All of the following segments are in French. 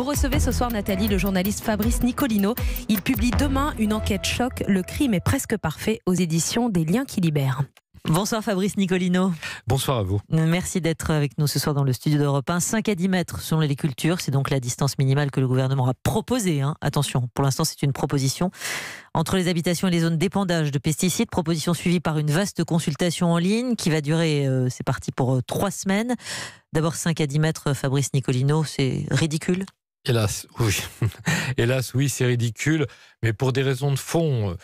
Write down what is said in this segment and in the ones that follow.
Vous recevez ce soir, Nathalie, le journaliste Fabrice Nicolino. Il publie demain une enquête choc, Le crime est presque parfait, aux éditions des Liens qui libèrent. Bonsoir Fabrice Nicolino. Bonsoir à vous. Merci d'être avec nous ce soir dans le studio d'Europe 1. 5 à 10 mètres selon les cultures, c'est donc la distance minimale que le gouvernement a proposé. Hein. Attention, pour l'instant c'est une proposition. Entre les habitations et les zones d'épandage de pesticides, proposition suivie par une vaste consultation en ligne qui va durer, euh, c'est parti pour 3 euh, semaines. D'abord 5 à 10 mètres, Fabrice Nicolino, c'est ridicule Hélas, oui. Hélas, oui, c'est ridicule. Mais pour des raisons de fond, euh,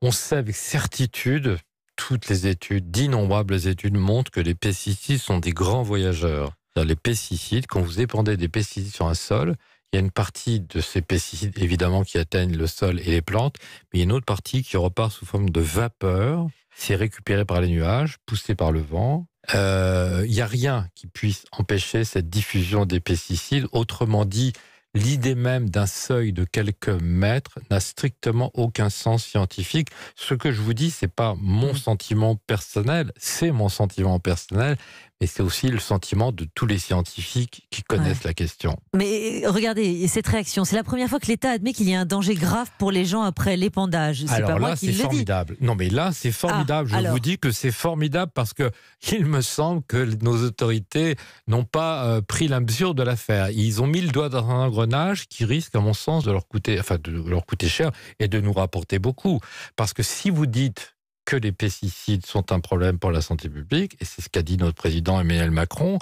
on sait avec certitude, toutes les études, d'innombrables études montrent que les pesticides sont des grands voyageurs. Les pesticides, quand vous épandez des pesticides sur un sol, il y a une partie de ces pesticides, évidemment, qui atteignent le sol et les plantes, mais il y a une autre partie qui repart sous forme de vapeur. C'est récupéré par les nuages, poussé par le vent. Euh, il n'y a rien qui puisse empêcher cette diffusion des pesticides. Autrement dit, l'idée même d'un seuil de quelques mètres n'a strictement aucun sens scientifique. Ce que je vous dis, n'est pas mon mmh. sentiment personnel, c'est mon sentiment personnel, et c'est aussi le sentiment de tous les scientifiques qui connaissent la question. Mais regardez cette réaction. C'est la première fois que l'État admet qu'il y a un danger grave pour les gens après l'épandage. C'est alors là, c'est formidable. Non, mais là, c'est ah, formidable. Je vous dis que c'est formidable parce que il me semble que nos autorités n'ont pas euh, pris la mesure de l'affaire. Ils ont mis le doigt dans un engrenage qui risque, à mon sens, de leur coûter, enfin, de leur coûter cher et de nous rapporter beaucoup. Parce que si vous dites que les pesticides sont un problème pour la santé publique, et c'est ce qu'a dit notre président Emmanuel Macron.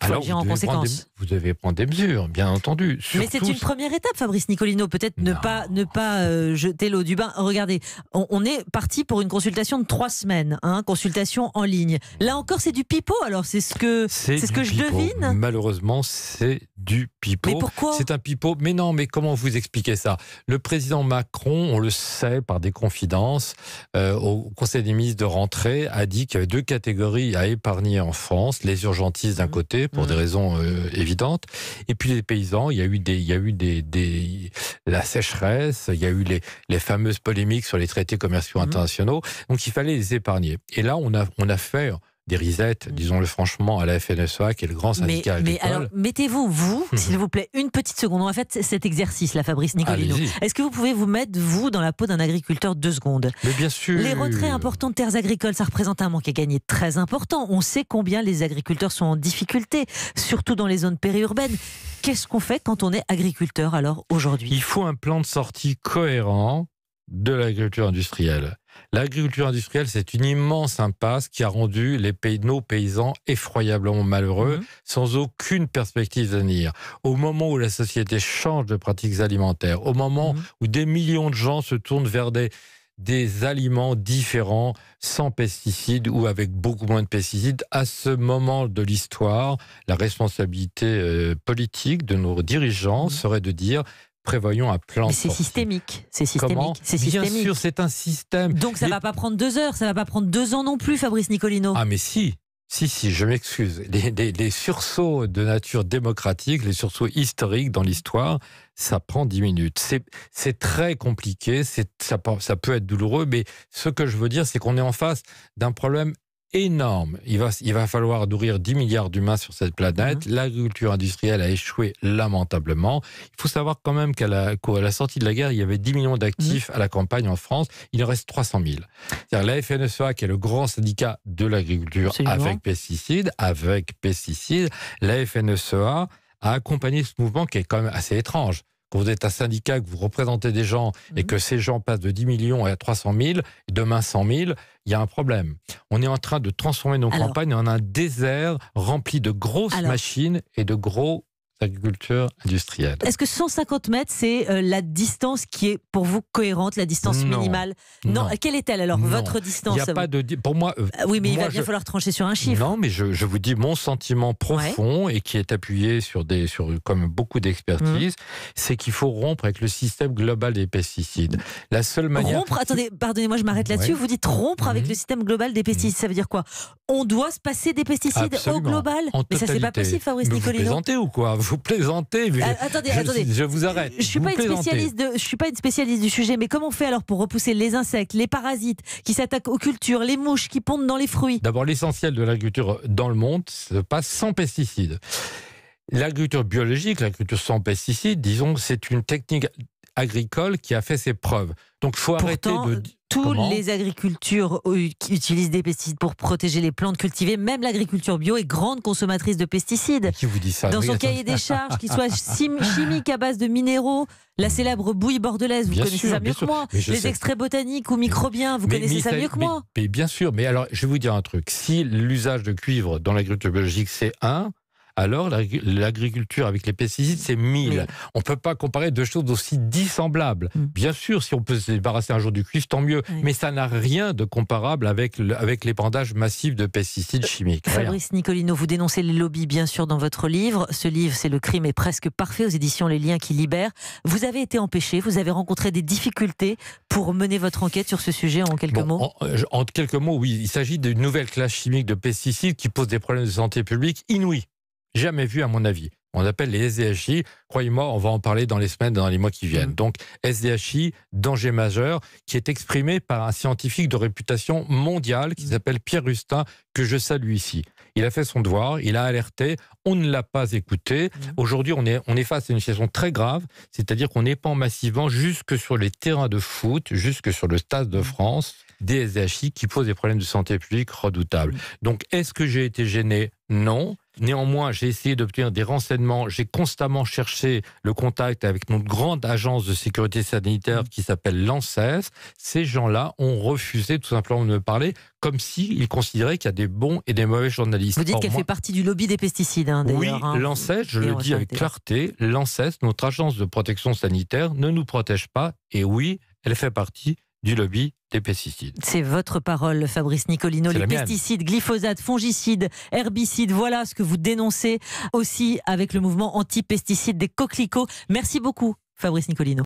Alors, vous, devez prendre des, mesures, bien entendu. Mais c'est une première étape, Fabrice Nicolino. Peut-être ne pas, ne pas euh, jeter l'eau du bain. Regardez, on, est parti pour une consultation de trois semaines, hein, consultation en ligne. Là encore, c'est du pipeau. Alors, c'est ce que, c'est ce que je devine. Malheureusement, c'est du pipeau. Mais pourquoi C'est un pipeau. Mais non, mais comment vous expliquez ça Le président Macron, on le sait par des confidences, euh, au Conseil des ministres de rentrée a dit qu'il y avait deux catégories à épargner en France les urgentistes d'un mmh. côté, pour des mmh. raisons euh, évidentes, et puis les paysans. Il y a eu des, il y a eu des, la sécheresse, il y a eu les, les, fameuses polémiques sur les traités commerciaux mmh. internationaux. Donc il fallait les épargner. Et là, on a, on a fait des risettes, mm. disons-le franchement, à la FNSEA, qui est le grand syndicat agricole. Mais alors, mettez-vous, vous, mm-hmm. s'il vous plaît, une petite seconde. On va faire cet exercice, la Fabrice Nicolino. Est-ce que vous pouvez vous mettre, vous, dans la peau d'un agriculteur deux secondes Mais bien sûr Les retraits importants de terres agricoles, ça représente un manque à gagner très important. On sait combien les agriculteurs sont en difficulté, surtout dans les zones périurbaines. Qu'est-ce qu'on fait quand on est agriculteur, alors, aujourd'hui Il faut un plan de sortie cohérent de l'agriculture industrielle. L'agriculture industrielle, c'est une immense impasse qui a rendu les nos paysans effroyablement malheureux, mhm. sans aucune perspective d'avenir. Au moment où la société change de pratiques alimentaires, au moment mhm. où des millions de gens se tournent vers des aliments différents, sans pesticides ou avec beaucoup moins de pesticides. À ce moment de l'histoire, la responsabilité euh, politique de nos dirigeants mhm. serait de dire prévoyons à plan. Mais c'est systémique, c'est systémique, c'est Bien sûr, c'est un système. Donc ça ne va pas prendre deux heures, ça va pas prendre deux ans non plus, Fabrice Nicolino. Ah mais si, si, si, je m'excuse. Les, sursauts de nature démocratique, les sursauts historiques dans l'histoire, ça prend dix minutes. C'est très compliqué, ça, ça peut être douloureux, mais ce que je veux dire, c'est qu'on est en face d'un problème énorme. Il va, il va falloir nourrir 10 milliards d'humains sur cette planète. Mhm. L'agriculture industrielle a échoué lamentablement. Il faut savoir quand même qu'à la, sortie de la guerre, il y avait 10 millions d'actifs mhm. à la campagne en France. Il en reste 300 000. C'est-à-dire la FNSEA, qui est le grand syndicat de l'agriculture avec pesticides, avec pesticides, la FNSEA a accompagné ce mouvement qui est quand même assez étrange quand vous êtes un syndicat, que vous représentez des gens et mhm. que ces gens passent de 10 millions à 300 000, demain 100 000, il y a un problème. On est en train de transformer nos campagnes en un désert rempli de grosses machines et de gros agriculture industrielle. Est-ce que 150 mètres, c'est euh, la distance qui est pour vous cohérente, la distance minimale non. Quelle est-elle alors, votre distance Il n'y a pas de. Pour moi. Euh, ah oui, mais il va bien falloir trancher sur un chiffre. Non, mais je, vous dis mon sentiment profond et qui est appuyé sur des, sur comme beaucoup d'expertise, mm. c'est qu'il faut rompre avec le système global des pesticides. La seule manière. Rompre. Attendez, pardonnez-moi, je m'arrête là-dessus. Vous dites rompre avec mm. le système global des pesticides. Mm. Ça veut dire quoi On doit se passer des pesticides au global. mais ça, c'est pas possible, Fabrice Nicolino. Vous plaisantez ou quoi vous plaisantez. Euh, attendez, je, attendez. Je vous arrête. Je suis spécialiste suis pas une spécialiste du sujet, mais comment on fait alors pour repousser les insectes, les parasites qui s'attaquent aux cultures, les mouches qui pondent dans les fruits D'abord, l'essentiel de l'agriculture dans le monde se passe sans pesticides. L'agriculture biologique, l'agriculture sans pesticides, disons, c'est une technique agricole qui a fait ses preuves. Donc, il faut arrêter de euh, tous les agricultures euh, qui utilisent des pesticides pour protéger les plantes cultivées, même l'agriculture bio est grande consommatrice de pesticides. Qui vous dit ça Dans son cahier des charges, qu'il soit chimique à base de minéraux, la célèbre bouille bordelaise, vous connaissez ça mieux que moi. Les extraits botaniques ou microbiens, vous connaissez ça mieux que moi. Mais, bien sûr, mais alors je vais vous dire un truc. Si l'usage de cuivre dans l'agriculture biologique c'est un alors l'agriculture avec les pesticides, c'est mille. On ne peut pas comparer deux choses aussi dissemblables. Mm. Bien sûr, si on peut se débarrasser un jour du cuivre, tant mieux. Mais ça n'a rien de comparable avec l'épandage massif de pesticides euh, chimiques. Fabrice Nicolino, vous dénoncez les lobbies, bien sûr, dans votre livre. Ce livre, c'est Le crime est presque parfait aux éditions Les Liens qui libèrent. Vous avez été empêché, vous avez rencontré des difficultés pour mener votre enquête sur ce sujet en quelques mots en, euh, en quelques mots, oui. Il s'agit d'une nouvelle classe chimique de pesticides qui pose des problèmes de santé publique inouïs jamais vu, à mon avis. On appelle les SDHI. Croyez-moi, on va en parler dans les semaines, dans les mois qui mm. viennent. Donc, SDHI, danger majeur, qui est exprimé par un scientifique de réputation mondiale qui mm. s'appelle Pierre Rustin, que je salue ici. Il a fait son devoir, il a alerté, on ne l'a pas écouté. Mm. Aujourd'hui, on est, on est face à une situation très grave, c'est-à-dire qu'on épand massivement jusque sur les terrains de foot, jusque sur le Stade de France, des SDHI qui posent des problèmes de santé publique redoutables. Donc, est-ce que j'ai été gêné Non. Néanmoins, j'ai essayé d'obtenir des renseignements. J'ai constamment cherché le contact avec notre grande agence de sécurité sanitaire qui s'appelle l'ANSES. Ces gens-là ont refusé tout simplement de me parler comme s'ils considéraient qu'il y a des bons et des mauvais journalistes. Vous dites qu'elle fait partie du lobby des pesticides, hein, Oui, hein. l'ANSES, je le dis avec clarté, l'ANSES, notre agence de protection sanitaire, ne nous protège pas. Et oui, elle fait partie du lobby des pesticides. C'est votre parole, Fabrice Nicolino. Les pesticides, glyphosate, fongicides, herbicides, voilà ce que vous dénoncez aussi avec le mouvement anti-pesticides des coquelicots. Merci beaucoup, Fabrice Nicolino.